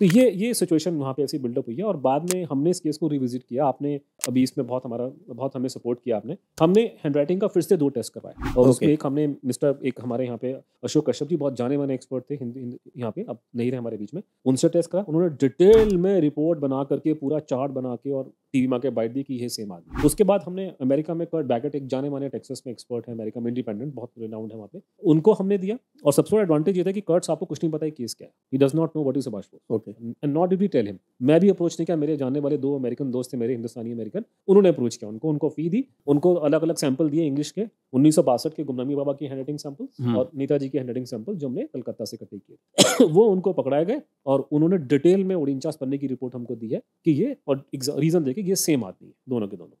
तो ये ये सिचुएशन वहाँ पे ऐसी बिल्डअप हुई है और बाद में हमने इस केस को रिविजिट किया आपने अभी इसमें बहुत हमारा बहुत हमें सपोर्ट किया आपने हमने हैंडराइटिंग का फिर से दो टेस्ट करवाया और उसमें एक हमने मिस्टर एक हमारे यहाँ पे अशोक कश्यप जी बहुत जाने माने एक्सपर्ट थे हिंदी यहाँ पे अब नहीं रहे हमारे बीच में उनसे टेस्ट करा उन्होंने डिटेल में रिपोर्ट बना करके पूरा चार्ट बना के और टीवी मार्केट बाइट दी कि ये सेम आदमी उसके बाद हमने अमेरिका में कर्ट बैकेट एक जाने माने टेक्सस में एक्सपर्ट है अमेरिका में इंडिपेंडेंट बहुत रिनाउंड है वहाँ पे उनको हमने दिया और सबसे बड़ा एडवांटेज ये था कि कर्ट्स आपको कुछ नहीं पता है केस क्या है he does not know what is about okay and not did tell him मैं भी अप्रोच नहीं किया मेरे जाने वाले दो अमेरिकन दोस्त थे मेरे हिंदुस्तानी अमेरिका लेकर उन्होंने अप्रोच किया उनको उनको फी दी उनको अलग अलग सैंपल दिए इंग्लिश के उन्नीस के गुमनामी बाबा की हैंडराइटिंग सैंपल और नेताजी की हैंडराइटिंग सैंपल जो हमने कलकत्ता से इकट्ठे किए वो उनको पकड़ाए गए और उन्होंने डिटेल में उड़ीचास पन्ने की रिपोर्ट हमको दी है कि ये और रीजन देखिए ये सेम आदमी है दोनों के दोनों